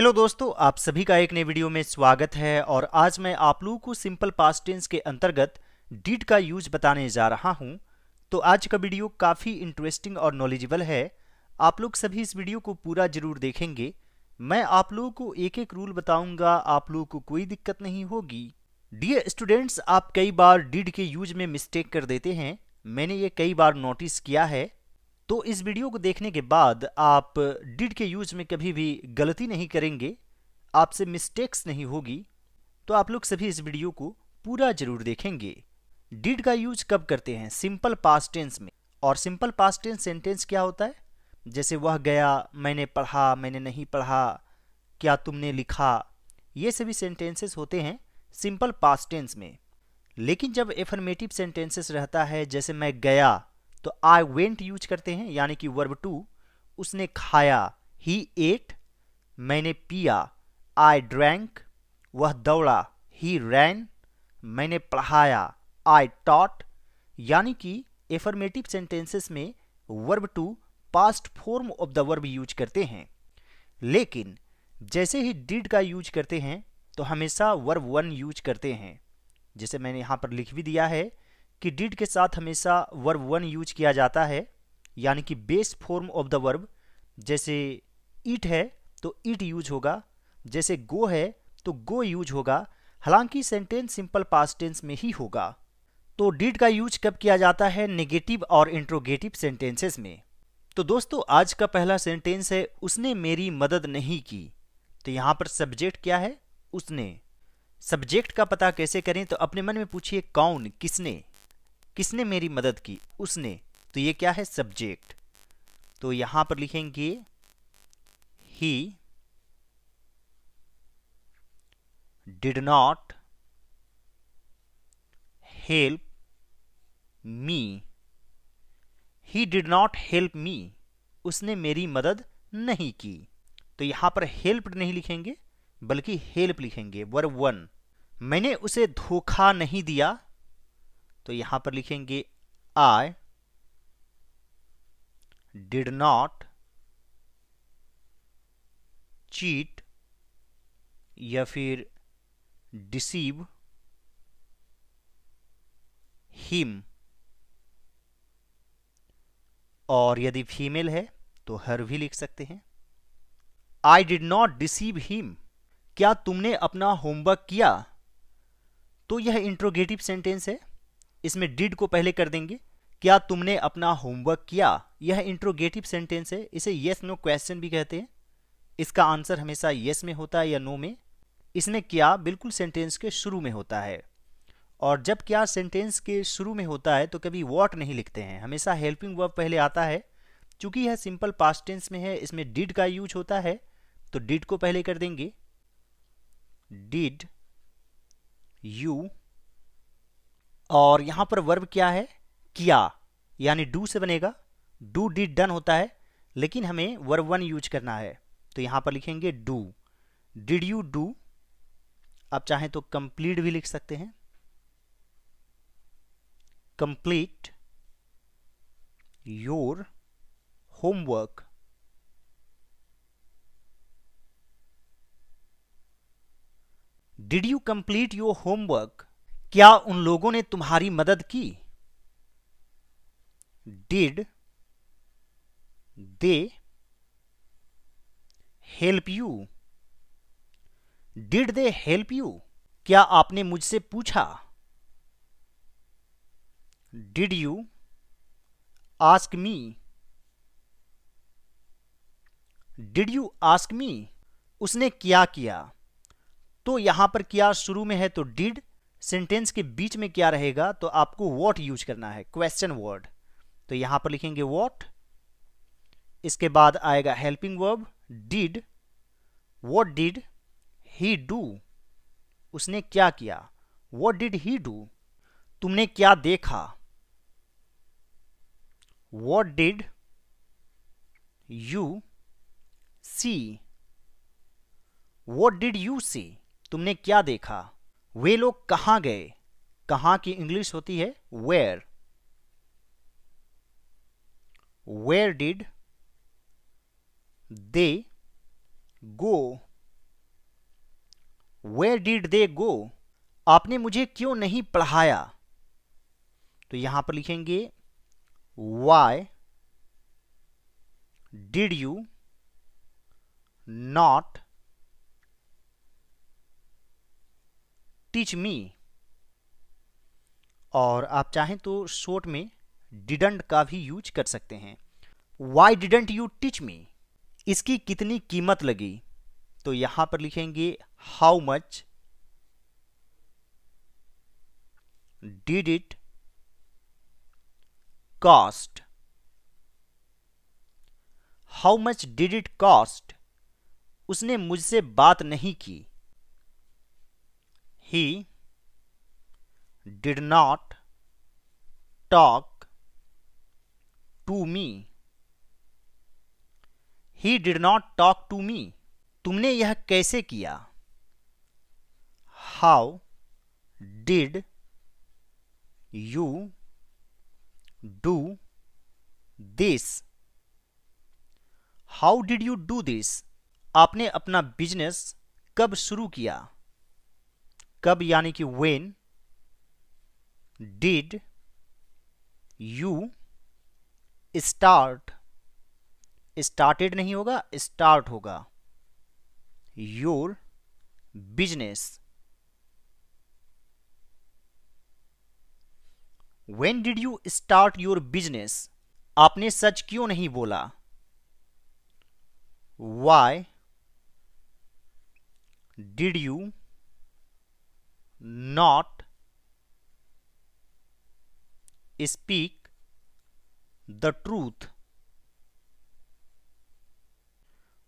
Hello दोस्तों आप सभी का एक नए वीडियो में स्वागत है और आज मैं आप लोगों को सिंपल पास्ट टेंस के अंतर्गत डीड का यूज बताने जा रहा हूं तो आज का वीडियो काफ़ी इंटरेस्टिंग और नॉलेजेबल है आप लोग सभी इस वीडियो को पूरा जरूर देखेंगे मैं आप लोगों को एक एक रूल बताऊंगा आप लोगों को कोई दिक्कत नहीं होगी डी स्टूडेंट्स आप कई बार डिड के यूज में मिस्टेक कर देते हैं मैंने ये कई बार नोटिस किया है तो इस वीडियो को देखने के बाद आप डिड के यूज में कभी भी गलती नहीं करेंगे आपसे मिस्टेक्स नहीं होगी तो आप लोग सभी इस वीडियो को पूरा जरूर देखेंगे डिड का यूज कब करते हैं सिंपल पास्ट टेंस में और सिंपल पास्ट टेंस सेंटेंस क्या होता है जैसे वह गया मैंने पढ़ा मैंने नहीं पढ़ा क्या तुमने लिखा ये सभी सेंटेंसेस होते हैं सिंपल पास्ट टेंस में लेकिन जब एफर्मेटिव सेंटेंसेस रहता है जैसे मैं गया तो आई वेंट यूज करते हैं यानी कि वर्ब टू उसने खाया ही एट मैंने पिया आई ड्रैंक वह दौड़ा ही रैन मैंने पढ़ाया आई टॉट यानी कि एफर्मेटिव सेंटेंसेस में verb two past form of the verb use करते हैं लेकिन जैसे ही डिड का यूज करते हैं तो हमेशा वर्ब वन यूज करते हैं जैसे मैंने यहाँ पर लिख भी दिया है कि डिड के साथ हमेशा वर्ब वन यूज किया जाता है यानी कि base form of the verb जैसे ईट है तो ईट यूज होगा जैसे गो है तो गो यूज होगा हालांकि सेंटेंस सिंपल पास्ट टेंस में ही होगा तो डिड का यूज कब किया जाता है नेगेटिव और इंट्रोगेटिव सेंटेंसेस में तो दोस्तों आज का पहला सेंटेंस है उसने मेरी मदद नहीं की तो यहाँ पर सब्जेक्ट क्या है उसने सब्जेक्ट का पता कैसे करें तो अपने मन में पूछिए कौन किसने किसने मेरी मदद की उसने तो ये क्या है सब्जेक्ट तो यहां पर लिखेंगे he did not help me he did not help me उसने मेरी मदद नहीं की तो यहां पर हेल्प नहीं लिखेंगे बल्कि हेल्प लिखेंगे वर वन मैंने उसे धोखा नहीं दिया तो यहां पर लिखेंगे आई डिड नॉट चीट या फिर डिसीव हिम और यदि फीमेल है तो हर भी लिख सकते हैं I did not deceive him क्या तुमने अपना होमवर्क किया तो यह इंट्रोगेटिव सेंटेंस है इसमें डिड को पहले कर देंगे क्या तुमने अपना होमवर्क किया यह इंट्रोगेटिव सेंटेंस है इसे येस नो क्वेश्चन भी कहते हैं इसका आंसर हमेशा येस में होता है या नो में इसमें क्या बिल्कुल सेंटेंस के शुरू में होता है और जब क्या सेंटेंस के शुरू में होता है तो कभी वॉट नहीं लिखते हैं हमेशा हेल्पिंग वर्ब पहले आता है चूंकि यह सिंपल पास्ट टेंस में है इसमें डिड का यूज होता है तो डिड को पहले कर देंगे डिड यू और यहां पर वर्ब क्या है किया यानी डू से बनेगा डू डिड डन होता है लेकिन हमें वर्ब वन यूज करना है तो यहां पर लिखेंगे डू डिड यू डू आप चाहें तो कंप्लीट भी लिख सकते हैं complete your homework did you complete your homework क्या उन लोगों ने तुम्हारी मदद की did they help you did they help you क्या आपने मुझसे पूछा did you ask me did you ask me उसने क्या किया तो यहां पर किया शुरू में है तो डिड सेंटेंस के बीच में क्या रहेगा तो आपको वॉट यूज करना है क्वेश्चन वर्ड तो यहां पर लिखेंगे वॉट इसके बाद आएगा helping verb did what did he do उसने क्या किया वॉट डिड ही डू तुमने क्या देखा what did you see what did you see तुमने क्या देखा वे लोग कहाँ गए कहाँ की इंग्लिश होती है where where did they go where did they go आपने मुझे क्यों नहीं पढ़ाया तो यहां पर लिखेंगे why did you not teach me और आप चाहें तो शॉर्ट में डिडंट का भी यूज कर सकते हैं why didn't you teach me इसकी कितनी कीमत लगी तो यहां पर लिखेंगे how much did it cost how much did it cost उसने मुझसे बात नहीं की he did not talk to me he did not talk to me तुमने यह कैसे किया how did you do this how did you do this आपने अपना बिजनेस कब शुरू किया कब यानी कि when did you start started नहीं होगा स्टार्ट होगा your business when did you start your business आपने सच क्यों नहीं बोला why did you not speak the truth.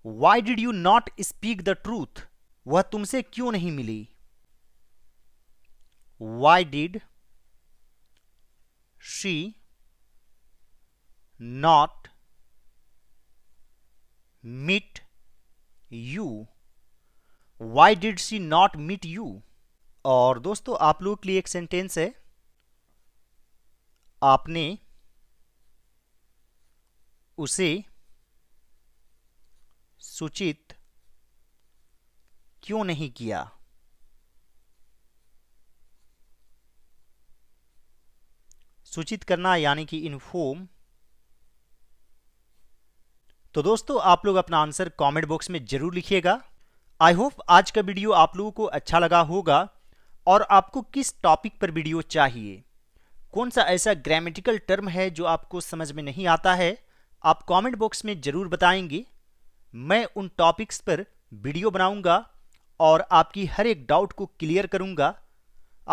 Why did you not speak the truth? वह तुमसे क्यों नहीं मिली Why did she not meet you? Why did she not meet you? और दोस्तों आप लोगों के लिए एक सेंटेंस है आपने उसे सूचित क्यों नहीं किया सूचित करना यानी कि इन्फॉर्म तो दोस्तों आप लोग अपना आंसर कमेंट बॉक्स में जरूर लिखिएगा आई होप आज का वीडियो आप लोगों को अच्छा लगा होगा और आपको किस टॉपिक पर वीडियो चाहिए कौन सा ऐसा ग्रामेटिकल टर्म है जो आपको समझ में नहीं आता है आप कमेंट बॉक्स में ज़रूर बताएंगे मैं उन टॉपिक्स पर वीडियो बनाऊंगा और आपकी हर एक डाउट को क्लियर करूंगा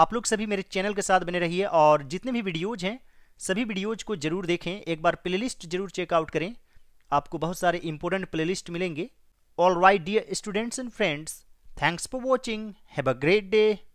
आप लोग सभी मेरे चैनल के साथ बने रहिए और जितने भी वीडियोज हैं सभी वीडियोज को ज़रूर देखें एक बार प्लेलिस्ट ज़रूर चेकआउट करें आपको बहुत सारे इंपॉर्टेंट प्लेलिस्ट मिलेंगे all right dear students and friends thanks for watching have a great day